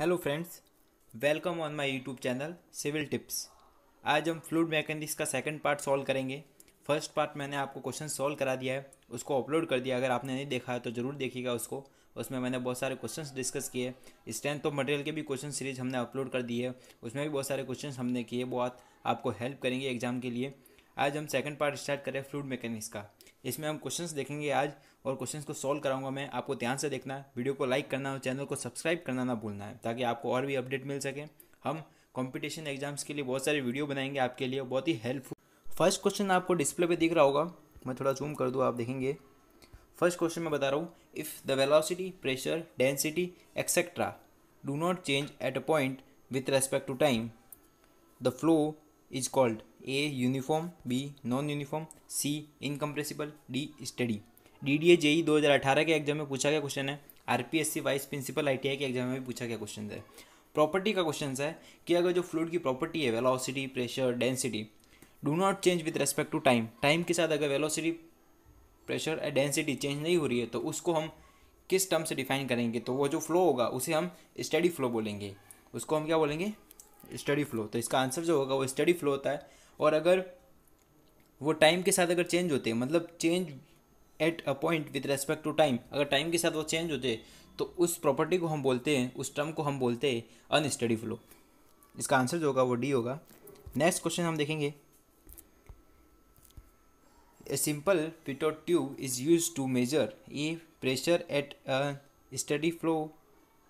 Hello friends welcome on my YouTube channel civil tips आज हम fluid mechanics का second part solve करेंगे first part मैंने आपको क्वेश्चन सॉल्व करा दिया है उसको अपलोड कर दिया अगर आपने नहीं देखा है तो ज़रूर देखिएगा उसको उसमें मैंने बहुत सारे क्वेश्चन डिस्कस किए स्ट्रेंथ ऑफ मटेरियल के भी क्वेश्चन सीरीज हमने अपलोड कर दी है उसमें भी बहुत सारे क्वेश्चन हमने किए बहुत आपको हेल्प करेंगे एग्जाम के लिए आज हम सेकेंड पार्ट स्टार्ट करें फ्लूड मैकेनिक्स का इसमें हम क्वेश्चन देखेंगे आज और क्वेश्चंस को सॉल्व कराऊंगा मैं आपको ध्यान से देखना है वीडियो को लाइक करना और चैनल को सब्सक्राइब करना ना भूलना है ताकि आपको और भी अपडेट मिल सके हम कॉम्पिटिशन एग्जाम्स के लिए बहुत सारे वीडियो बनाएंगे आपके लिए बहुत ही हेल्पफुल फर्स्ट क्वेश्चन आपको डिस्प्ले पर दिख रहा होगा मैं थोड़ा जूम कर दूँ आप देखेंगे फर्स्ट क्वेश्चन मैं बता रहा हूँ if the velocity pressure density etcetera do not change at a point with respect to time the flow is called A uniform B non uniform C incompressible D steady D D A JE दो हज़ार अठारह के exam में पूछा गया question है R P S C vice principal I T I के exam में पूछा गया क्वेश्चन है प्रॉपर्टी का क्वेश्चन है कि अगर जो फ्लूड की प्रॉपर्टी है velocity pressure density do not change with respect to time time के साथ अगर velocity pressure and density change नहीं हो रही है तो उसको हम किस टर्म से डिफाइन करेंगे तो वो जो फ्लो होगा उसे हम स्टडी फ्लो बोलेंगे उसको हम क्या बोलेंगे स्टडी फ्लो तो इसका आंसर जो होगा वो स्टडी फ्लो होता है और अगर वो टाइम के साथ अगर चेंज होते हैं मतलब change at a point with respect to time अगर टाइम के साथ वो चेंज होते तो उस प्रॉपर्टी को हम बोलते हैं उस टर्म को हम बोलते हैं अनस्टडी फ्लो इसका आंसर जो होगा वो डी होगा नेक्स्ट क्वेश्चन हम देखेंगे a simple pitot tube is use to measure A pressure at a steady flow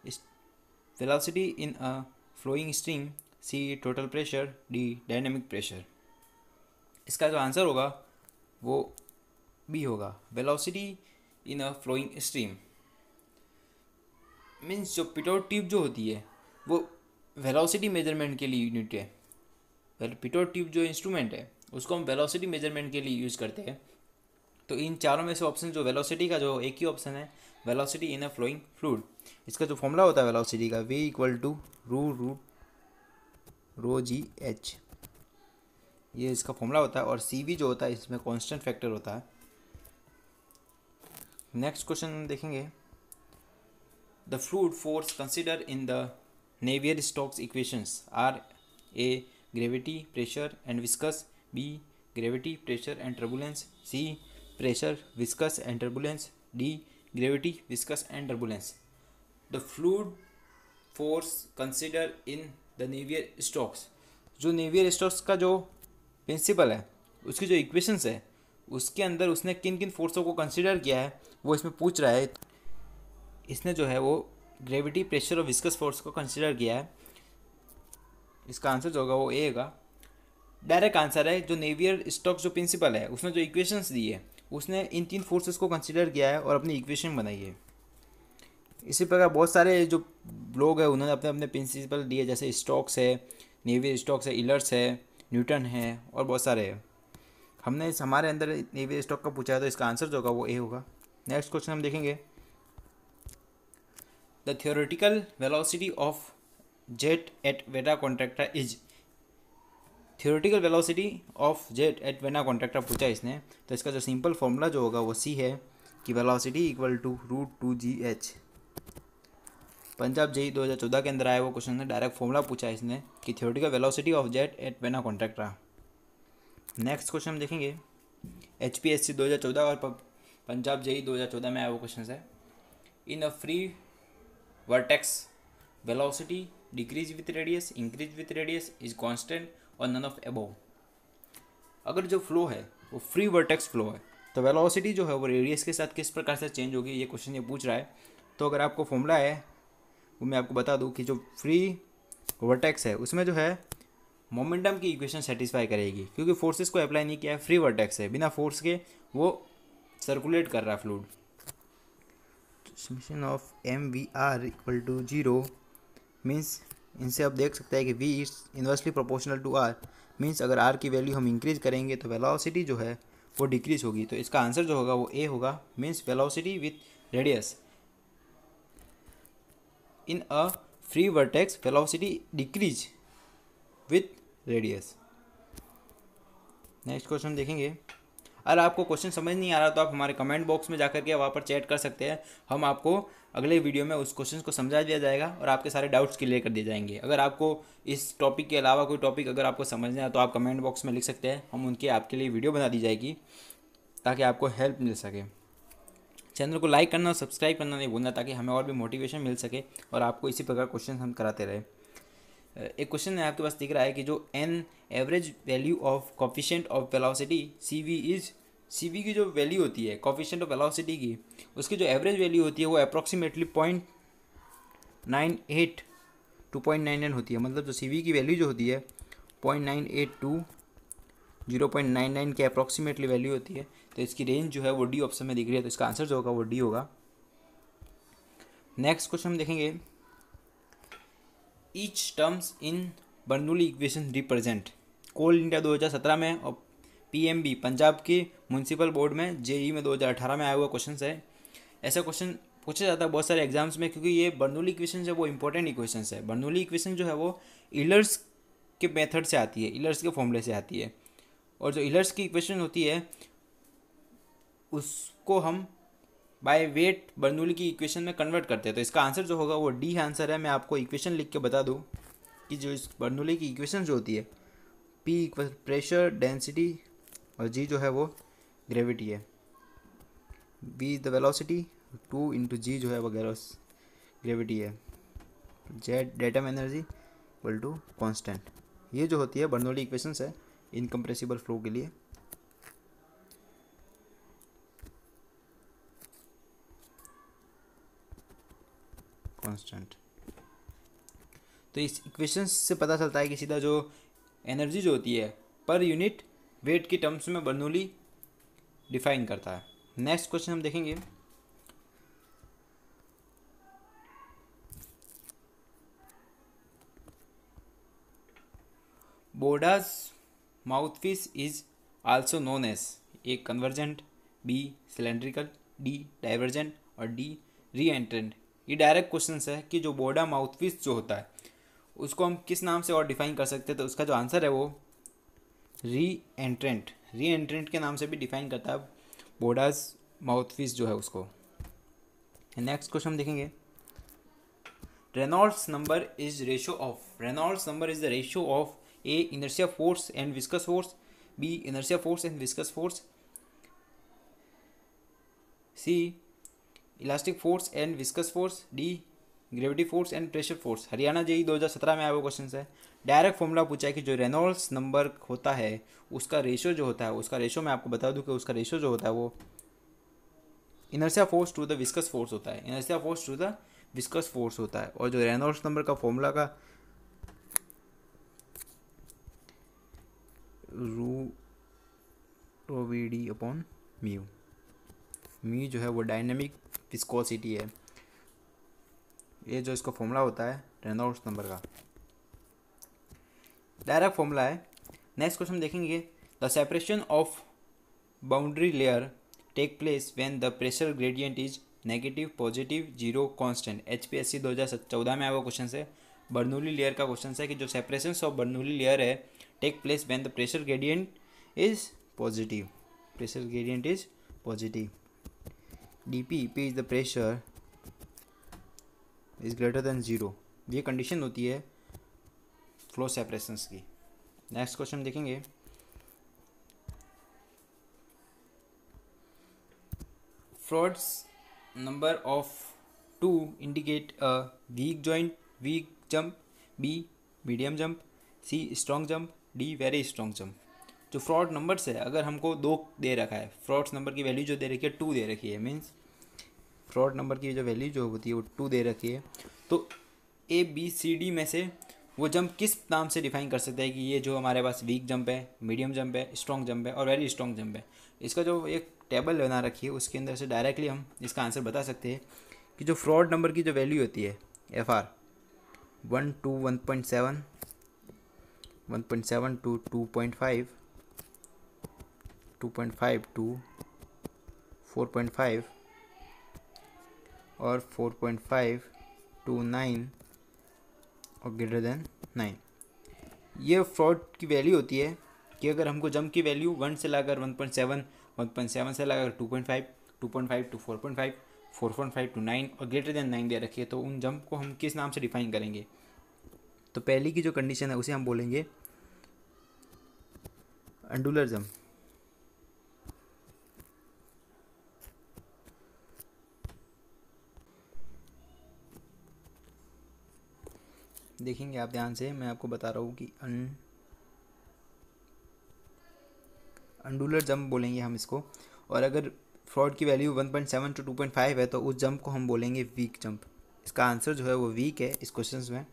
velocity in a flowing stream C total pressure D dynamic pressure इसका जो answer होगा वो बी होगा velocity in a flowing stream means जो pitot tube जो होती है वो वेलोसिटी मेजरमेंट के लिए यूनिट है पिटोर ट्यूब जो इंस्ट्रूमेंट है उसको हम वेलोसिटी मेजरमेंट के लिए यूज़ करते हैं तो इन चारों में से ऑप्शन जो वेलोसिटी का जो एक ही ऑप्शन है velocity in a flowing fluid इसका जो फॉर्मूला होता है वेलोसिटी का वे इक्वल टू रू रूट रो जी एच ये इसका फॉर्मूला होता है और सी वी जो होता है इसमें कांस्टेंट फैक्टर होता है नेक्स्ट क्वेश्चन हम देखेंगे the fluid force consider in the Navier Stokes equations are A gravity pressure and viscous B gravity pressure and turbulence C pressure viscous and turbulence D gravity viscous and turbulence the fluid force consider in the Navier Stokes जो Navier Stokes का जो principal है उसकी जो equations है उसके अंदर उसने किन किन फोर्सों को कंसिडर किया है वो इसमें पूछ रहा है इसने जो है वो ग्रेविटी प्रेशर और विस्कस फोर्स को कंसिडर किया है इसका आंसर जो होगा वो ए होगा डायरेक्ट आंसर है जो नेवियर स्टॉक्स जो प्रिंसिपल है उसने जो इक्वेशंस दी है उसने इन तीन फोर्सेस को कंसिडर किया है और अपनी इक्वेशन बनाई है इसी प्रकार बहुत सारे जो लोग हैं उन्होंने अपने अपने प्रिंसिपल दिए जैसे स्टॉक्स है नेवियर स्टॉक्स है इलर्स है न्यूटन है और बहुत सारे हैं हमने इस हमारे अंदर नेवी स्टॉक का पूछा है तो इसका आंसर जो होगा वो ए होगा नेक्स्ट क्वेश्चन हम देखेंगे the theoretical velocity of jet at vena contracta is theoretical velocity of jet at vena contracta पूछा इसने तो इसका जो सिंपल फॉर्मूला जो होगा वो सी है कि velocity equal to root two g h Punjab JE चौदह के अंदर आया वो क्वेश्चन ने डायरेक्ट फॉर्मूला पूछा इसने कि theoretical velocity of jet at vena contracta next question हम देखेंगे एच पी एस सी दो हज़ार चौदह और पंजाब जेई दो हज़ार चौदह में आया वो क्वेश्चन है in a free vortex velocity decrease with radius increase with radius is constant और नन ऑफ एबो अगर जो फ्लो है वो फ्री वर्टेक्स फ्लो है तो वेलोसिटी जो है वो रेडियस के साथ किस प्रकार से चेंज होगी ये क्वेश्चन ये पूछ रहा है तो अगर आपको फॉर्मूला है वो मैं आपको बता दूँ कि जो फ्री वर्टेक्स है उसमें जो है मोमेंटम की इक्वेशन सेटिस्फाई करेगी क्योंकि फोर्सेस को अप्लाई नहीं किया है फ्री वर्टेक्स है बिना फोर्स के वो सर्कुलेट कर रहा है fluid summation of M V R equal to zero means इनसे आप देख सकते हैं कि V is inversely proportional to R means अगर आर की वैल्यू हम इंक्रीज करेंगे तो वेलासिटी जो है वो डिक्रीज होगी तो इसका आंसर जो होगा वो ए होगा means velocity with radius in a free vortex velocity decrease with radius next question देखेंगे अगर आपको क्वेश्चन समझ नहीं आ रहा तो आप हमारे कमेंट बॉक्स में जाकर के वहाँ पर चैट कर सकते हैं हम आपको अगले वीडियो में उस क्वेश्चन को समझा दिया जाएगा और आपके सारे डाउट्स क्लियर कर दिए जाएंगे अगर आपको इस टॉपिक के अलावा कोई टॉपिक अगर आपको समझना है तो आप कमेंट बॉक्स में लिख सकते हैं हम उनके आपके लिए वीडियो बना दी जाएगी ताकि आपको हेल्प मिल सके चैनल को लाइक करना और सब्सक्राइब करना नहीं भूलना ताकि हमें और भी मोटिवेशन मिल सके और आपको इसी प्रकार क्वेश्चन हम कराते रहे एक क्वेश्चन है आपके पास दिख रहा है कि जो an average value of coefficient of velocity C V is C V की जो वैल्यू होती है कॉफिशेंट ऑफ वेलोसिटी की उसकी जो एवरेज वैल्यू होती है वो approximately point nine eight to point nine nine होती है मतलब जो सी वी की वैल्यू जो होती है point nine eight two zero point nine nine की अप्रॉक्सीमेटली वैल्यू होती है तो इसकी रेंज जो है वो डी ऑप्शन में दिख रही है तो इसका आंसर जो होगा वो डी होगा नेक्स्ट क्वेश्चन हम देखेंगे each terms in Bernoulli equation represent Coal India 2017 में और पीएमबी पंजाब की म्यूनसिपल बोर्ड में जेई e में 2018 में आया हुआ क्वेश्चन है ऐसा क्वेश्चन पूछा जाता है बहुत सारे एग्जाम्स में क्योंकि ये बर्नूली इक्वेशन है वो इंपॉर्टेंट इक्वेशन है बर्नूली इक्वेशन जो है वो इलर्स के मेथड से आती है इलर्स के फॉर्मूले से आती है और जो इलर्स की इक्वेशन होती है उसको हम बाय वेट बर्नूली की इक्वेशन में कन्वर्ट करते हैं तो इसका आंसर जो होगा वो डी आंसर है मैं आपको इक्वेशन लिख के बता दूँ कि जो इस बर्नूली की इक्वेशन जो होती है पी इक्वल प्रेशर डेंसिटी और जी जो है वो ग्रेविटी है B the velocity two into g जो है वो ग्रेविटी है Z datum energy equal to constant ये जो होती है बर्नोली इक्वेशंस है इनकम्प्रेसिबल फ्लो के लिए कांस्टेंट तो इस इक्वेशन से पता चलता है कि सीधा जो एनर्जी जो होती है पर यूनिट वेट की टर्म्स में बर्नूली डिफाइन करता है नेक्स्ट क्वेश्चन हम देखेंगे Borda's mouthpiece is also known as A convergent B cylindrical D divergent और डी री एंट्रेंट ये डायरेक्ट क्वेश्चन है कि जो बोडा माउथपीस जो होता है उसको हम किस नाम से और डिफाइन कर सकते हैं तो उसका जो आंसर है वो री एंट्रेंट री एंट्रेंट के नाम से भी डिफाइन करता है बोडाज माउथपीस जो है उसको नेक्स्ट क्वेश्चन हम देखेंगे Reynolds number is ratio of Reynolds number is the ratio of A inertia force and viscous force B inertia force and viscous force C elastic force and viscous force D gravity force and pressure force Haryana JE 2017 में आया हुआ question है direct formula पूछा है कि जो Reynolds number होता है उसका रेशो जो होता है उसका रेशो मैं आपको बता दूं कि उसका रेशो जो होता है वो inertia force to the viscous force होता है inertia force to the viscous force होता है और जो रेनॉल्ड्स नंबर का फॉर्मूला का रू रोवीडी अपॉन म्यू मी जो है वो डायनेमिक विस्कोसिटी है ये जो इसका फॉर्मूला होता है रेनॉल्ड्स नंबर का डायरेक्ट फॉर्मूला है नेक्स्ट क्वेश्चन देखेंगे the separation of boundary layer take place when the pressure gradient is negative positive zero constant H P S C दो हज़ार चौदह में आया हुआ क्वेश्चन है बर्नूली लेयर का क्वेश्चन है कि जो सेपरेशन ऑफ बर्नूली लेयर है take place when the pressure gradient is positive pressure gradient is positive dp P is the pressure is greater than zero ये कंडीशन होती है फ्लो सेपरेशंस की नेक्स्ट क्वेश्चन देखेंगे Froude's number of two indicate A weak joint weak jump B medium jump C strong jump D very strong jump जो Froude numbers है अगर हमको दो दे रखा है फ्रॉड्स नंबर की वैल्यू जो दे रखी है टू दे रखी है मीन्स फ्रॉड नंबर की जो वैल्यू जो होती है वो टू दे रखी है तो ए बी सी डी में से वो जंप किस नाम से डिफाइन कर सकते हैं कि ये जो हमारे पास वीक जंप है मीडियम जंप है स्ट्रॉन्ग जंप है और वेरी स्ट्रॉन्ग जंप है इसका जो एक टेबल बना रखी है उसके अंदर से डायरेक्टली हम इसका आंसर बता सकते हैं कि जो फ्रॉड नंबर की जो वैल्यू होती है F R one to one point seven one point seven to two point five 2.5 to 4.5 और 4.5 टू 9 और ग्रेटर देन 9 ये फ्रॉड की वैल्यू होती है कि अगर हमको जंप की वैल्यू वन से लाकर one point seven one point seven से लाकर two point five two point five to four point five four point five to nine और ग्रेटर देन नाइन दे रखिए तो उन जंप को हम किस नाम से डिफाइन करेंगे तो पहली की जो कंडीशन है उसे हम बोलेंगे अंडुलर जंप देखेंगे आप ध्यान से मैं आपको बता रहा हूँ कि अन अंडुलर जंप बोलेंगे हम इसको और अगर फ्रॉड की वैल्यू 1.7 टू 2.5 है तो उस जंप को हम बोलेंगे वीक जंप इसका आंसर जो है वो वीक है इस क्वेश्चन में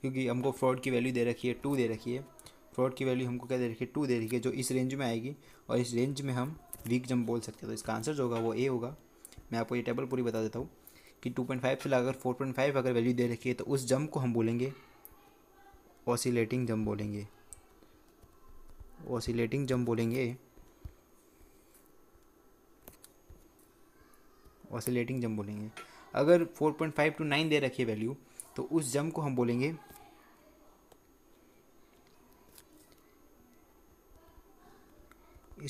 क्योंकि हमको फ्रॉड की वैल्यू दे रखी है टू दे रखी है फ्रॉड की वैल्यू हमको क्या दे रखी है टू दे रखी है जो इस रेंज में आएगी और इस रेंज में हम वीक जंप बोल सकते हैं तो इसका आंसर जो होगा वो ए होगा मैं आपको ये टेबल पूरी बता देता हूँ कि टू से लगाकर 4.5 अगर वैल्यू दे रखी है तो उस जंप को हम बोलेंगे ऑसिलेटिंग जंप बोलेंगे ऑसिलेटिंग जंप बोलेंगे ऑसिलेटिंग जंप बोलेंगे अगर 4.5 टू 9 दे रखी है वैल्यू तो उस जंप को हम बोलेंगे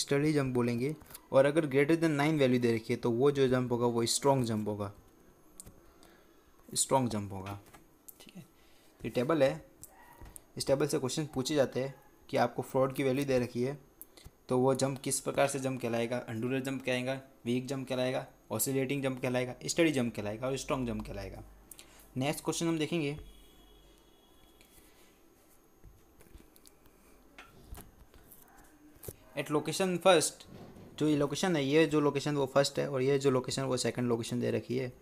स्टडी जंप बोलेंगे और अगर ग्रेटर देन नाइन वैल्यू दे रखी है तो वो जो जंप होगा वो स्ट्रॉन्ग जंप होगा स्ट्रॉन्ग जंप होगा ठीक है ये टेबल है इस टेबल से क्वेश्चन पूछे जाते हैं कि आपको फ्रॉड की वैल्यू दे रखी है तो वो जंप किस प्रकार से जंप कहलाएगा अंडूलर जंप कहलाएगा वीक जंप कहलाएगा ऑसिलेटिंग जंप कहलाएगा स्टडी जंप कहलाएगा और स्ट्रॉन्ग जंप कहलाएगा नेक्स्ट क्वेश्चन हम देखेंगे एट लोकेशन फर्स्ट जो ये लोकेशन है ये जो लोकेशन वो फर्स्ट है और ये जो लोकेशन वो सेकंड लोकेशन दे रखी है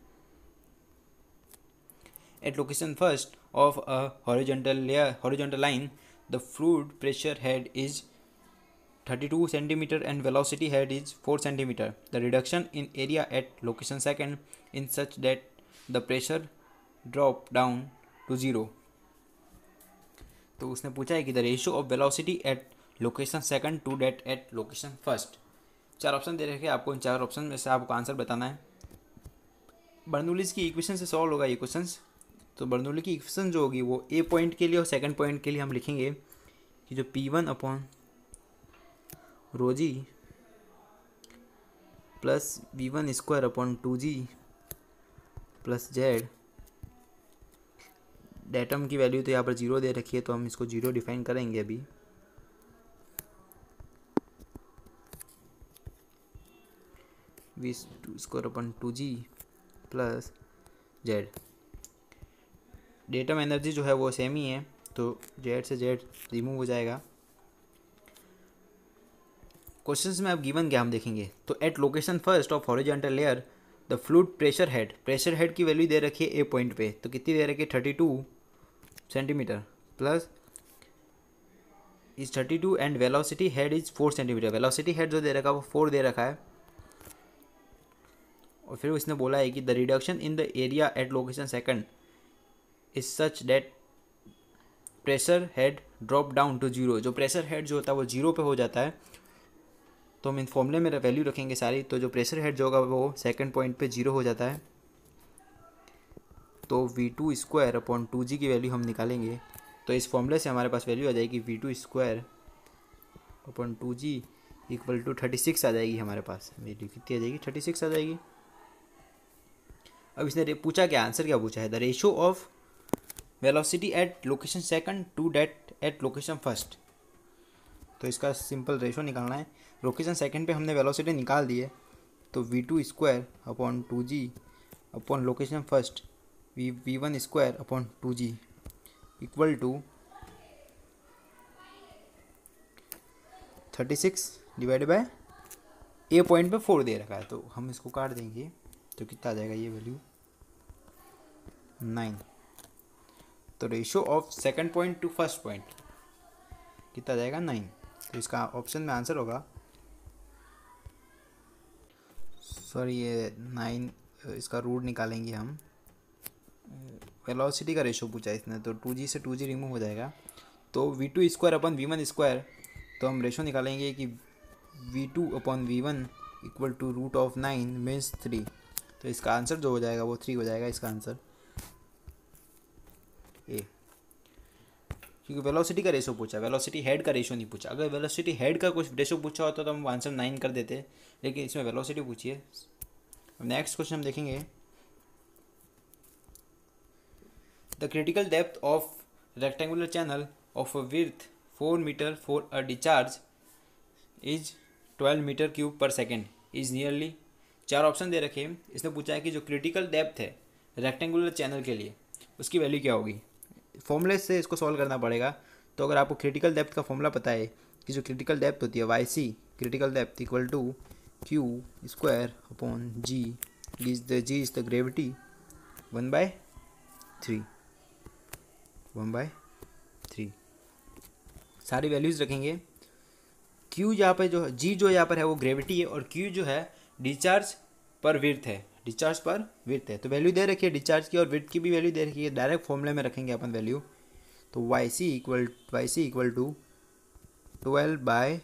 at location first of a horizontal layer, horizontal line, the fluid pressure head is 32 cm and velocity head is 4 cm. The reduction in area at location second in such that the pressure drop down to zero. तो उसने पूछा है कि the ratio of velocity at location second to that at location first चार option दे रखे आपको इन चार ऑप्शन में से आपको आंसर बताना है बर्नुलिस की इक्वेशन से सॉल्व होगा ये क्वेश्चन तो बर्नौली की इक्वेशन जो होगी वो ए पॉइंट के लिए और सेकंड पॉइंट के लिए हम लिखेंगे कि जो P one upon rho g plus V one square upon two g plus Z datum की वैल्यू तो यहाँ पर जीरो दे रखी है तो हम इसको जीरो डिफाइन करेंगे अभी V square upon two g plus Z datum energy जो है वो सेम ही है तो जेड से जेड रिमूव हो जाएगा क्वेश्चंस में अब गिवन क्या हम देखेंगे तो at location first of horizontal layer the fluid pressure head pressure head की वैल्यू दे रखी है ए पॉइंट पे तो कितनी दे रखी है thirty two centimetre plus is thirty two and velocity head is four centimetre velocity head जो दे रखा है वो फोर दे रखा है और फिर उसने बोला है कि the reduction in the area at location second is such that pressure head drop down to zero जो प्रेशर हेड जो होता है वो जीरो पे हो जाता है तो हम इन फॉर्मूले में वैल्यू रखेंगे सारी तो जो प्रेशर हेड जो होगा वो सेकेंड पॉइंट पे जीरो हो जाता है तो V two square upon two g की वैल्यू हम निकालेंगे तो इस फॉर्मूले से हमारे पास वैल्यू आ जाएगी V two square upon two g equal to thirty six आ जाएगी हमारे पास वैल्यू कितनी आ जाएगी थर्टी सिक्स आ जाएगी अब इसने पूछा क्या आंसर क्या पूछा है the ratio of velocity at location second to that at location first तो इसका सिंपल रेशो निकालना है लोकेशन सेकंड पे हमने वेलोसिटी निकाल दी है तो V two square upon two g upon location first V V one square upon two g equal to thirty six divide by a point पे फोर दे रखा है तो हम इसको काट देंगे तो कितना आ जाएगा ये वैल्यू नाइन तो ratio of second point to first point कितना जाएगा नाइन तो इसका ऑप्शन में आंसर होगा सॉरी ये नाइन इसका रूट निकालेंगे हम वेलोसिटी का रेशो पूछा इसने तो टू जी से टू जी रिमूव हो जाएगा तो V two square upon V one square तो हम रेशो निकालेंगे कि V two upon V one equal to root of nine means three तो इसका आंसर जो हो जाएगा वो थ्री हो जाएगा इसका आंसर ए क्योंकि वेलोसिटी का रेशो पूछा वेलोसिटी हेड का रेशो नहीं पूछा अगर वेलोसिटी हेड का कुछ रेशो पूछा होता तो हम आंसर नाइन कर देते लेकिन इसमें वेलोसिटी पूछिए अब नेक्स्ट क्वेश्चन हम देखेंगे the critical depth of rectangular channel of a width four metre for a discharge is twelve metre cube per second is nearly चार ऑप्शन दे रखे हैं इसने पूछा है कि जो क्रिटिकल डेप्थ है रेक्टेंगुलर चैनल के लिए उसकी वैल्यू क्या होगी फॉर्मूले से इसको सॉल्व करना पड़ेगा तो अगर आपको क्रिटिकल डेप्थ का फॉर्मूला पता है कि जो क्रिटिकल डेप्थ होती है Y C critical depth equal to Q square upon g is the g is the gravity one by three one by three सारी वैल्यूज़ रखेंगे क्यू यहाँ पर जो जी जो यहाँ पर है वो ग्रेविटी है और क्यू जो है डिचार्ज पर विर्थ है डिचार्ज पर विथ है तो वैल्यू दे रखी है की और विथ की भी वैल्यू दे रखी है डायरेक्ट फॉर्मूले में रखेंगे अपन वैल्यू तो Y C equal Y C equal to twelve by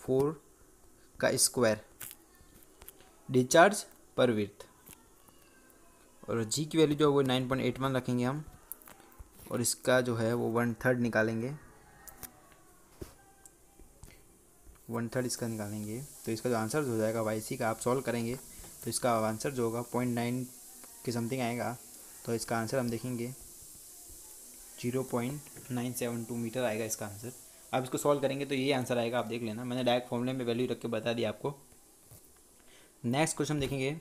four का स्क्वायर डिचार्ज पर विथ और जी की वैल्यू जो है वो नाइन पॉइंट एट वन रखेंगे हम और इसका जो है वो वन थर्ड निकालेंगे वन थर्ड इसका निकालेंगे तो इसका जो आंसर हो जाएगा वाई सी का आप सॉल्व करेंगे तो इसका आंसर जो होगा पॉइंट नाइन के समथिंग आएगा तो इसका आंसर हम देखेंगे zero point nine seven two metre आएगा इसका आंसर अब इसको सॉल्व करेंगे तो ये आंसर आएगा आप देख लेना मैंने डायरेक्ट फॉर्मूले में वैल्यू रख के बता दिया आपको नेक्स्ट क्वेश्चन देखेंगे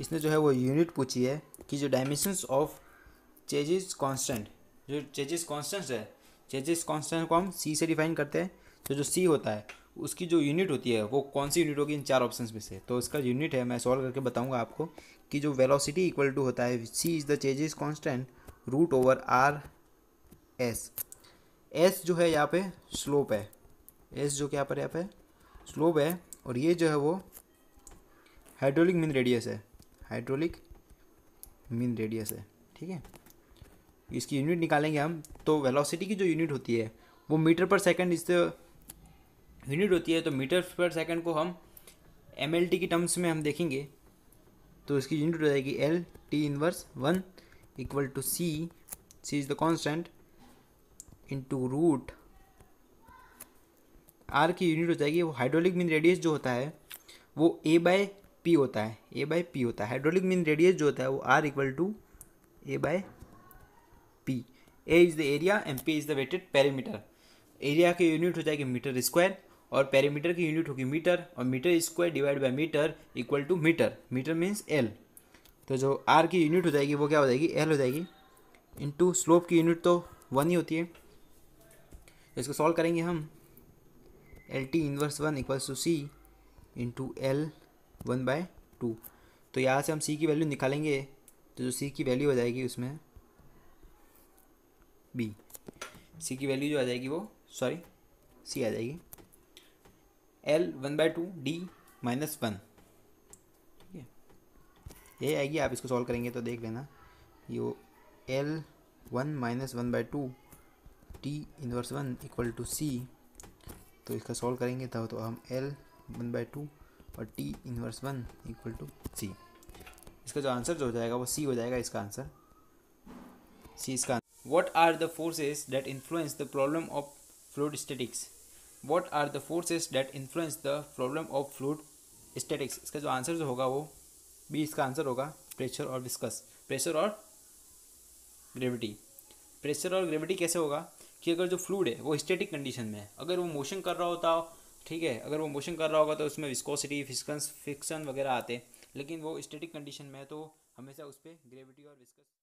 इसने जो है वो यूनिट पूछी है कि जो डायमेंशंस ऑफ चेजेस कांस्टेंट जो चेजेस कांस्टेंट है चेजेस कांस्टेंट को हम सी से डिफाइन करते हैं तो जो सी होता है उसकी जो यूनिट होती है वो कौन सी यूनिट होगी इन चार ऑप्शन में से तो इसका यूनिट है मैं सॉल्व करके बताऊँगा आपको कि जो वेलोसिटी इक्वल टू होता है C is the is constant root over R S S जो है यहाँ पे स्लोप है एस जो क्या पर यहाँ पे स्लोप है और ये जो है वो हाइड्रोलिक मिन रेडियस है हाइड्रोलिक मिन रेडियस है ठीक है इसकी यूनिट निकालेंगे हम तो वेलोसिटी की जो यूनिट होती है वो मीटर पर सेकंड इससे यूनिट होती है तो मीटर पर सेकंड को हम एम की टर्म्स में हम देखेंगे तो इसकी यूनिट हो जाएगी L T inverse one equal to C C is the constant into root R की यूनिट हो जाएगी वो हाइड्रोलिक मीन रेडियस जो होता है वो ए बाय पी होता है ए बाय पी होता है हाइड्रोलिक मीन रेडियस जो होता है वो R equal to A by P A is the area and P is the wetted perimeter area की यूनिट हो जाएगी मीटर स्क्वायर और पेरीमीटर की यूनिट होगी मीटर और metre square divide by metre equal to metre metre means L तो जो are की यूनिट हो जाएगी वो क्या हो जाएगी एल हो जाएगी इंटू स्लोप की यूनिट तो वन ही होती है तो इसको सॉल्व करेंगे हम L T inverse one equals to C into L one by two तो यहाँ से हम सी की वैल्यू निकालेंगे तो जो सी की वैल्यू हो जाएगी उसमें बी सी की वैल्यू जो आ जाएगी वो सॉरी सी आ जाएगी L one by two D minus one ठीक है यही आएगी आप इसको सॉल्व करेंगे तो देख लेना यो L one minus one by two D inverse one equal to C तो इसका सॉल्व करेंगे तब तो हम एल वन बाय टू और T inverse one equal to C इसका जो आंसर जो हो जाएगा वो सी हो जाएगा इसका आंसर सी इसका what are the forces that influence the problem of fluid statics what are the forces that influence the problem of fluid statics इसका जो आंसर जो होगा वो बी इसका आंसर होगा प्रेशर और विस्कस प्रेशर और ग्रेविटी प्रेशर और ग्रेविटी कैसे होगा कि अगर जो फ्लूड है वो स्टेटिक कंडीशन में है अगर वो मोशन कर रहा होता हो ठीक है अगर वो मोशन कर रहा होगा तो उसमें विस्कोसिटी फिस्कंस फिक्सन वगैरह आते लेकिन वो स्टेटिक कंडीशन में है तो हमेशा उस पर ग्रेविटी और विस्कस